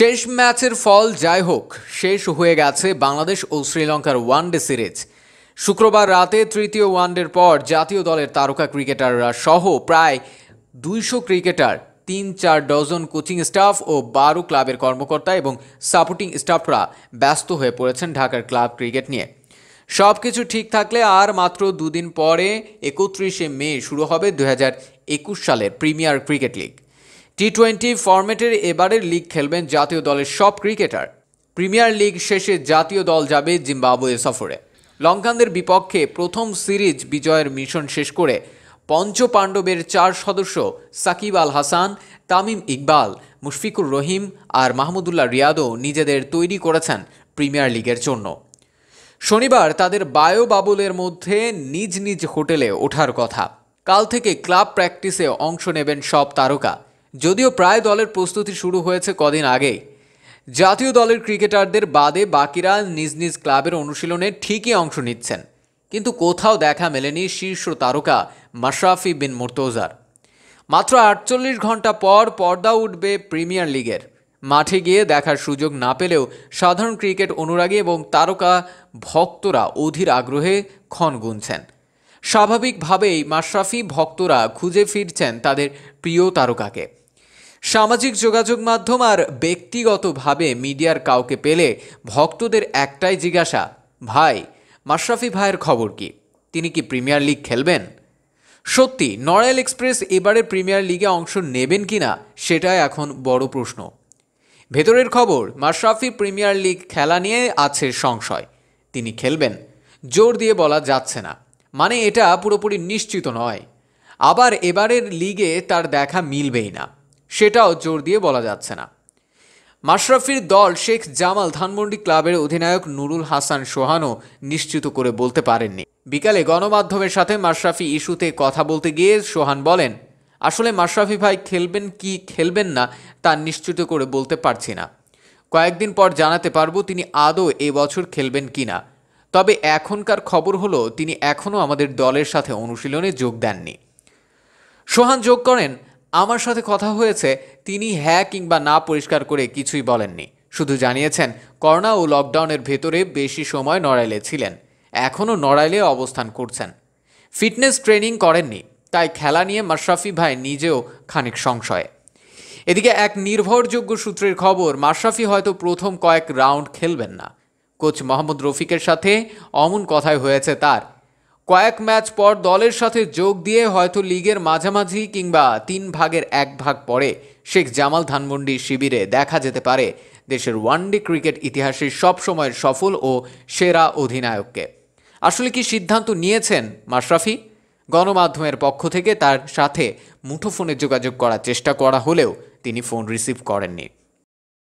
শেষ ম্যাচের ফল যাই হোক শেষ হয়ে গেছে বাংলাদেশ ও শ্রীলঙ্কার ওয়ানডে সিরিজ শুক্রবার রাতে তৃতীয় ওয়ানডের পর জাতীয় দলের তারকা ক্রিকেটাররা সহ প্রায় দুইশো ক্রিকেটার তিন চার ডজন কোচিং স্টাফ ও বারো ক্লাবের কর্মকর্তা এবং সাপোর্টিং স্টাফরা ব্যস্ত হয়ে পড়েছেন ঢাকার ক্লাব ক্রিকেট নিয়ে সব কিছু ঠিক থাকলে আর মাত্র দুদিন পরে একত্রিশে মে শুরু হবে দু সালের premier cricket league T twenty ফরম্যাটের এবারের লিগ খেলবেন জাতীয় দলের সব ক্রিকেটার প্রিমিয়ার লিগ শেষে জাতীয় দল যাবে জিম্বাবুয়ে সফরে লঙ্কানদের বিপক্ষে প্রথম সিরিজ বিজয়ের মিশন শেষ করে পঞ্চ পাণ্ডবের চার সদস্য সাকিব আল হাসান তামিম ইকবাল মুশফিকুর রহিম আর মাহমুদুল্লাহ রিয়াদও নিজেদের তৈরি করেছেন প্রিমিয়ার লিগের জন্য শনিবার তাদের বায়ো বাবলের মধ্যে নিজ নিজ হোটেলে ওঠার কথা কাল থেকে ক্লাব প্র্যাকটিসে অংশ নেবেন সব তারকা যদিও প্রায় দলের প্রস্তুতি শুরু হয়েছে কদিন আগেই জাতীয় দলের ক্রিকেটারদের বাদে বাকিরা নিজ নিজ ক্লাবের অনুশীলনে ঠিকই অংশ নিচ্ছেন কিন্তু কোথাও দেখা মেলেনি শীর্ষ তারকা মাশরাফি বিন মুর্তোজার মাত্র আটচল্লিশ ঘন্টা পর পর্দা উঠবে প্রিমিয়ার লিগের মাঠে গিয়ে দেখার সুযোগ না পেলেও সাধারণ ক্রিকেট অনুরাগী এবং তারকা ভক্তরা অধীর আগ্রহে ক্ষণ গুনছেন স্বাভাবিকভাবেই মাশরাফি ভক্তরা খুঁজে ফিরছেন তাদের প্রিয় তারকাকে সামাজিক যোগাযোগ মাধ্যম আর ব্যক্তিগতভাবে মিডিয়ার কাউকে পেলে ভক্তদের একটাই জিজ্ঞাসা ভাই মাশরাফি ভাইয়ের খবর কি তিনি কি প্রিমিয়ার লিগ খেলবেন সত্যি নড়াইল এক্সপ্রেস এবারে প্রিমিয়ার লিগে অংশ নেবেন কি না সেটাই এখন বড় প্রশ্ন ভেতরের খবর মাশরাফি প্রিমিয়ার লিগ খেলা নিয়ে আছে সংশয় তিনি খেলবেন জোর দিয়ে বলা যাচ্ছে না মানে এটা পুরোপুরি নিশ্চিত নয় আবার এবারের লিগে তার দেখা মিলবেই না সেটাও জোর দিয়ে বলা যাচ্ছে না মাশরাফির দল শেখ জামাল ধানমন্ডি ক্লাবের অধিনায়ক নুরুল হাসান সোহানও নিশ্চিত করে বলতে পারেননি বিকালে গণমাধ্যমের সাথে মাশরাফি ইস্যুতে কথা বলতে গিয়ে সোহান বলেন আসলে মাশরাফি ভাই খেলবেন কি খেলবেন না তা নিশ্চিত করে বলতে পারছি না কয়েকদিন পর জানাতে পারবো তিনি আদৌ এবছর খেলবেন কি না তবে এখনকার খবর হলো তিনি এখনও আমাদের দলের সাথে অনুশীলনে যোগ দেননি সোহান যোগ করেন আমার সাথে কথা হয়েছে তিনি হ্যাঁ কিংবা না পরিষ্কার করে কিছুই বলেননি শুধু জানিয়েছেন করোনা ও লকডাউনের ভেতরে বেশি সময় নড়াইলে ছিলেন এখনও নড়াইলে অবস্থান করছেন ফিটনেস ট্রেনিং করেননি তাই খেলা নিয়ে মাশরাফি ভাই নিজেও খানিক সংশয়ে এদিকে এক নির্ভরযোগ্য সূত্রের খবর মাশরাফি হয়তো প্রথম কয়েক রাউন্ড খেলবেন না কোচ মোহাম্মদ রফিকের সাথে অমন কথাই হয়েছে তার কয়েক ম্যাচ পর দলের সাথে যোগ দিয়ে হয়তো লিগের মাঝামাঝি কিংবা তিন ভাগের এক ভাগ পরে শেখ জামাল ধানমন্ডি শিবিরে দেখা যেতে পারে দেশের ওয়ানডে ক্রিকেট ইতিহাসের সবসময়ের সফল ও সেরা অধিনায়ককে আসলে কি সিদ্ধান্ত নিয়েছেন মাশরাফি গণমাধ্যমের পক্ষ থেকে তার সাথে মুঠোফোনে যোগাযোগ করার চেষ্টা করা হলেও তিনি ফোন রিসিভ করেননি